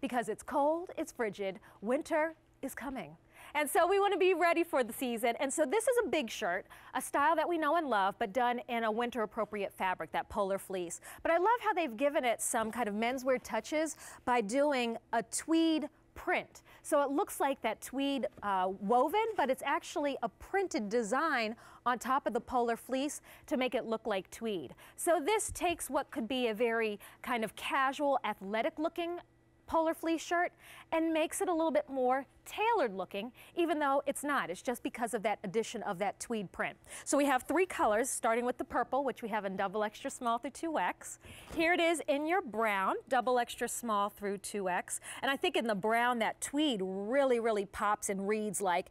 Because it's cold, it's frigid, winter is coming. And so we want to be ready for the season. And so this is a big shirt, a style that we know and love, but done in a winter appropriate fabric, that polar fleece. But I love how they've given it some kind of menswear touches by doing a tweed print. So it looks like that tweed uh, woven, but it's actually a printed design on top of the polar fleece to make it look like tweed. So this takes what could be a very kind of casual, athletic looking polar fleece shirt and makes it a little bit more tailored looking, even though it's not. It's just because of that addition of that tweed print. So we have three colors, starting with the purple, which we have in double extra small through 2X. Here it is in your brown, double extra small through 2X. And I think in the brown, that tweed really, really pops and reads like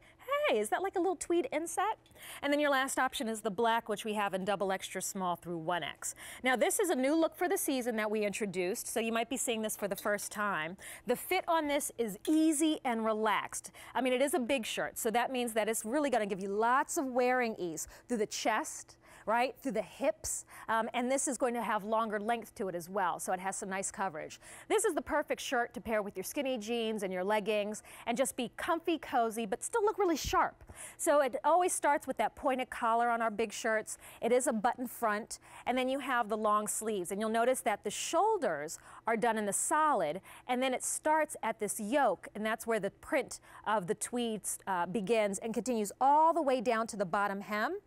is that like a little tweed inset? And then your last option is the black, which we have in double extra small through 1X. Now this is a new look for the season that we introduced, so you might be seeing this for the first time. The fit on this is easy and relaxed. I mean, it is a big shirt, so that means that it's really gonna give you lots of wearing ease through the chest, right, through the hips. Um, and this is going to have longer length to it as well, so it has some nice coverage. This is the perfect shirt to pair with your skinny jeans and your leggings and just be comfy, cozy, but still look really sharp. So it always starts with that pointed collar on our big shirts. It is a button front, and then you have the long sleeves. And you'll notice that the shoulders are done in the solid, and then it starts at this yoke, and that's where the print of the tweeds uh, begins and continues all the way down to the bottom hem.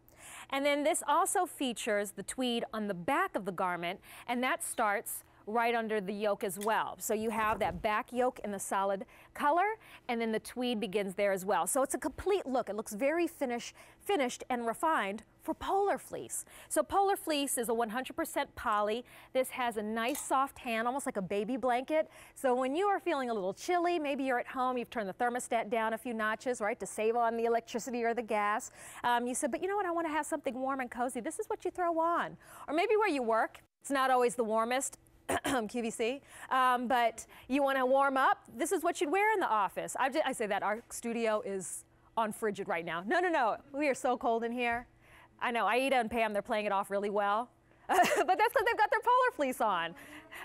And then this also features the tweed on the back of the garment, and that starts right under the yoke as well. So you have that back yoke in the solid color, and then the tweed begins there as well. So it's a complete look. It looks very finish, finished and refined for polar fleece. So polar fleece is a 100% poly. This has a nice soft hand, almost like a baby blanket. So when you are feeling a little chilly, maybe you're at home, you've turned the thermostat down a few notches, right, to save on the electricity or the gas. Um, you said, but you know what, I want to have something warm and cozy. This is what you throw on. Or maybe where you work, it's not always the warmest. QVC. Um, but you want to warm up. This is what you'd wear in the office. I, just, I say that our studio is on frigid right now. No, no, no. We are so cold in here. I know Aida and Pam, they're playing it off really well. but that's because they've got their polar fleece on.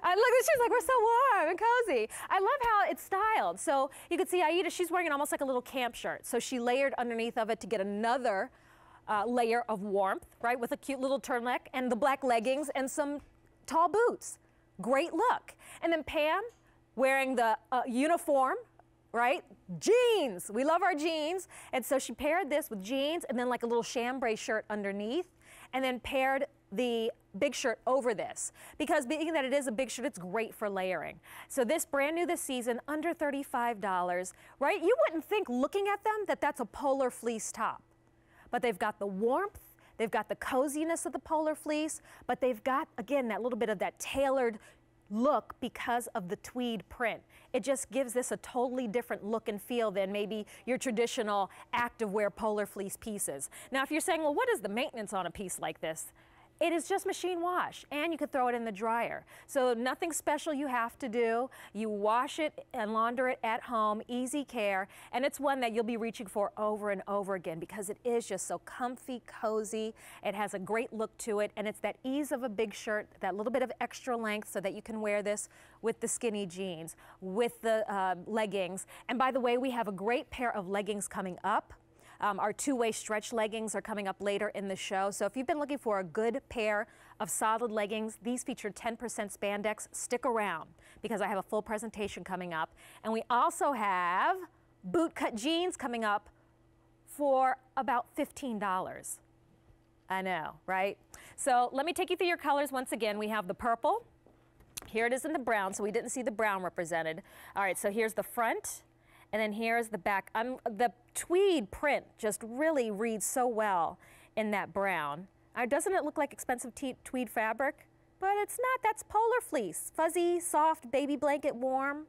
Uh, look, she's like, we're so warm and cozy. I love how it's styled. So you can see Aida, she's wearing it almost like a little camp shirt. So she layered underneath of it to get another uh, layer of warmth, right, with a cute little turtleneck and the black leggings and some tall boots. Great look. And then Pam wearing the uh, uniform, right? Jeans. We love our jeans. And so she paired this with jeans and then like a little chambray shirt underneath and then paired the big shirt over this because being that it is a big shirt, it's great for layering. So this brand new this season, under $35, right? You wouldn't think looking at them that that's a polar fleece top, but they've got the warmth They've got the coziness of the polar fleece, but they've got, again, that little bit of that tailored look because of the tweed print. It just gives this a totally different look and feel than maybe your traditional activewear polar fleece pieces. Now, if you're saying, well, what is the maintenance on a piece like this? It is just machine wash and you could throw it in the dryer. So nothing special you have to do. You wash it and launder it at home, easy care, and it's one that you'll be reaching for over and over again because it is just so comfy, cozy. It has a great look to it and it's that ease of a big shirt, that little bit of extra length so that you can wear this with the skinny jeans, with the uh, leggings. And by the way, we have a great pair of leggings coming up. Um, our two-way stretch leggings are coming up later in the show. So if you've been looking for a good pair of solid leggings, these feature 10% spandex. Stick around because I have a full presentation coming up. And we also have bootcut jeans coming up for about $15. I know, right? So let me take you through your colors once again. We have the purple. Here it is in the brown, so we didn't see the brown represented. All right, so here's the front. And then here's the back. Um, the tweed print just really reads so well in that brown. Uh, doesn't it look like expensive tweed fabric? But it's not. That's polar fleece. Fuzzy, soft, baby blanket, warm.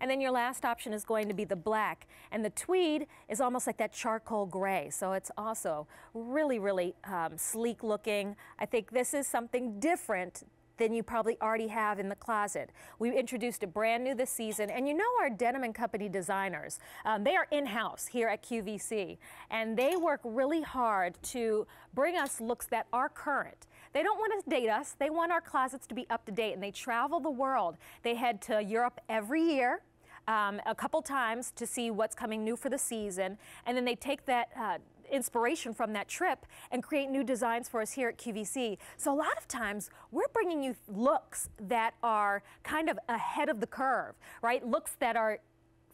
And then your last option is going to be the black. And the tweed is almost like that charcoal gray. So it's also really, really um, sleek looking. I think this is something different than you probably already have in the closet. We introduced a brand new this season, and you know our Denim & Company designers. Um, they are in-house here at QVC, and they work really hard to bring us looks that are current. They don't want to date us. They want our closets to be up to date, and they travel the world. They head to Europe every year. Um, a couple times to see what's coming new for the season, and then they take that uh, inspiration from that trip and create new designs for us here at QVC. So a lot of times we're bringing you looks that are kind of ahead of the curve, right? Looks that are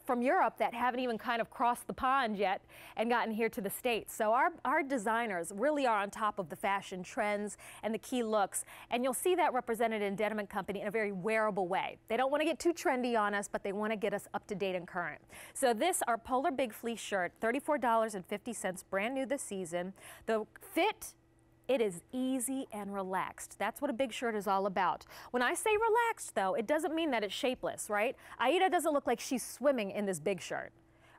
from Europe that haven't even kind of crossed the pond yet and gotten here to the States. So our, our designers really are on top of the fashion trends and the key looks. And you'll see that represented in Denim & Company in a very wearable way. They don't want to get too trendy on us, but they want to get us up to date and current. So this, our Polar Big Fleece shirt, $34.50, brand new this season. The fit it is easy and relaxed. That's what a big shirt is all about. When I say relaxed, though, it doesn't mean that it's shapeless, right? Aida doesn't look like she's swimming in this big shirt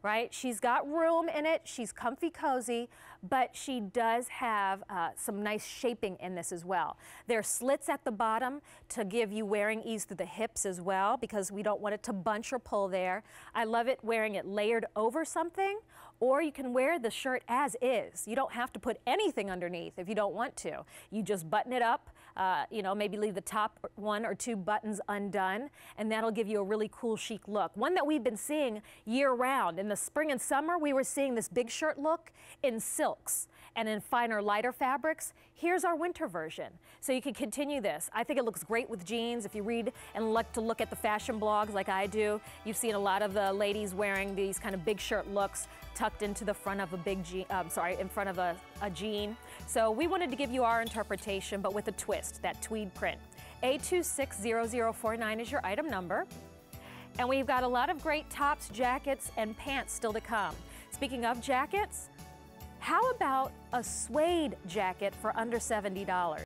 right? She's got room in it. She's comfy cozy, but she does have uh, some nice shaping in this as well. There are slits at the bottom to give you wearing ease through the hips as well because we don't want it to bunch or pull there. I love it wearing it layered over something or you can wear the shirt as is. You don't have to put anything underneath if you don't want to. You just button it up uh, you know, maybe leave the top one or two buttons undone, and that'll give you a really cool chic look. One that we've been seeing year round. In the spring and summer, we were seeing this big shirt look in silks and in finer, lighter fabrics. Here's our winter version. So you can continue this. I think it looks great with jeans. If you read and like to look at the fashion blogs like I do, you've seen a lot of the ladies wearing these kind of big shirt looks tucked into the front of a big jean, um, sorry, in front of a, a jean. So we wanted to give you our interpretation, but with a twist, that tweed print. A260049 is your item number. And we've got a lot of great tops, jackets, and pants still to come. Speaking of jackets, how about a suede jacket for under $70?